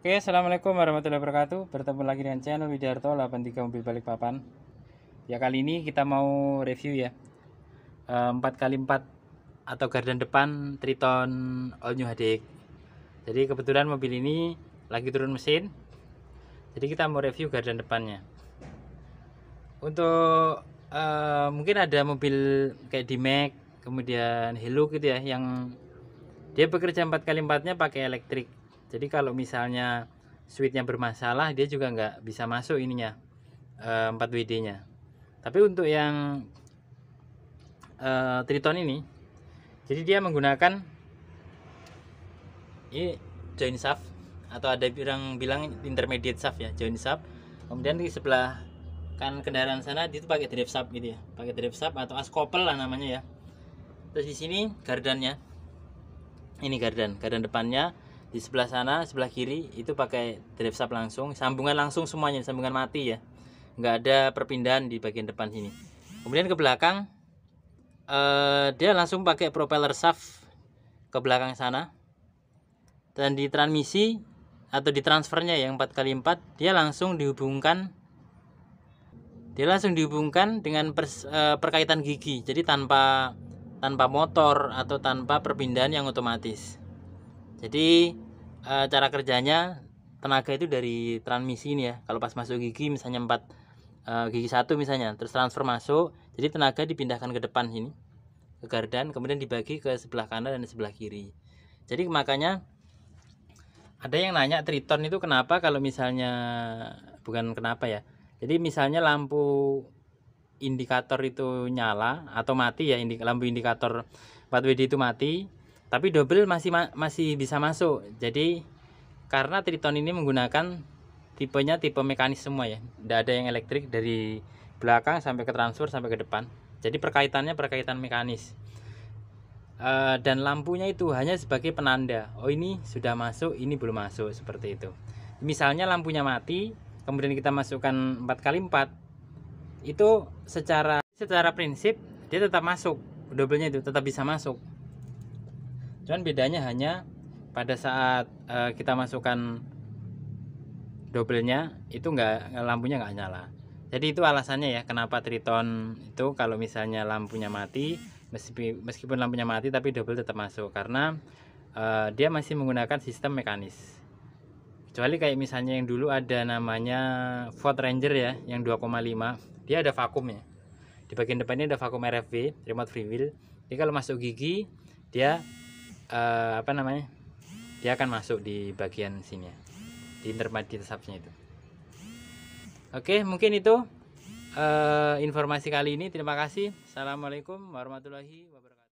Oke, Assalamualaikum warahmatullahi wabarakatuh Bertemu lagi dengan channel Widarto 83 Mobil Balik Papan. Ya kali ini kita mau review ya 4 eh, kali 4 atau gardan depan Triton All New HDX Jadi kebetulan mobil ini lagi turun mesin Jadi kita mau review gardan depannya Untuk uh, mungkin ada mobil kayak di Mac, kemudian Hilux gitu ya yang dia bekerja 4 kali 4 nya pakai elektrik jadi kalau misalnya switchnya bermasalah dia juga nggak bisa masuk ininya uh, eh, 4WD nya tapi untuk yang uh, Triton ini jadi dia menggunakan ini join shaft atau ada yang bilang intermediate shaft ya join shaft kemudian di sebelah kan kendaraan sana itu pakai drive sub gitu ya pakai drive sub atau as couple lah namanya ya terus di sini gardannya ini gardan gardan depannya di sebelah sana sebelah kiri itu pakai drive shaft langsung sambungan langsung semuanya sambungan mati ya nggak ada perpindahan di bagian depan sini kemudian ke belakang eh, dia langsung pakai propeller shaft ke belakang sana dan di transmisi atau di transfernya yang 4x4 dia langsung dihubungkan dia langsung dihubungkan dengan pers, eh, perkaitan gigi jadi tanpa tanpa motor atau tanpa perpindahan yang otomatis jadi e, cara kerjanya tenaga itu dari transmisi ini ya kalau pas masuk gigi misalnya 4 e, eh, gigi satu misalnya terus transfer masuk jadi tenaga dipindahkan ke depan sini ke gardan kemudian dibagi ke sebelah kanan dan sebelah kiri jadi makanya ada yang nanya triton itu kenapa kalau misalnya bukan kenapa ya jadi misalnya lampu indikator itu nyala atau mati ya lampu indikator 4WD itu mati tapi double masih masih bisa masuk jadi karena Triton ini menggunakan tipenya tipe mekanis semua ya tidak ada yang elektrik dari belakang sampai ke transfer sampai ke depan jadi perkaitannya perkaitan mekanis e, dan lampunya itu hanya sebagai penanda oh ini sudah masuk ini belum masuk seperti itu misalnya lampunya mati kemudian kita masukkan 4x4 itu secara secara prinsip dia tetap masuk dobelnya itu tetap bisa masuk cuman bedanya hanya pada saat uh, kita masukkan dobelnya itu enggak lampunya enggak nyala jadi itu alasannya ya kenapa Triton itu kalau misalnya lampunya mati meskipun lampunya mati tapi double tetap masuk karena uh, dia masih menggunakan sistem mekanis kecuali kayak misalnya yang dulu ada namanya Ford Ranger ya yang 2,5 dia ada vakumnya di bagian depannya ada vakum RFV remote free wheel jadi kalau masuk gigi dia uh, apa namanya dia akan masuk di bagian sini ya di intermediate subsnya itu oke mungkin itu uh, informasi kali ini terima kasih assalamualaikum warahmatullahi wabarakatuh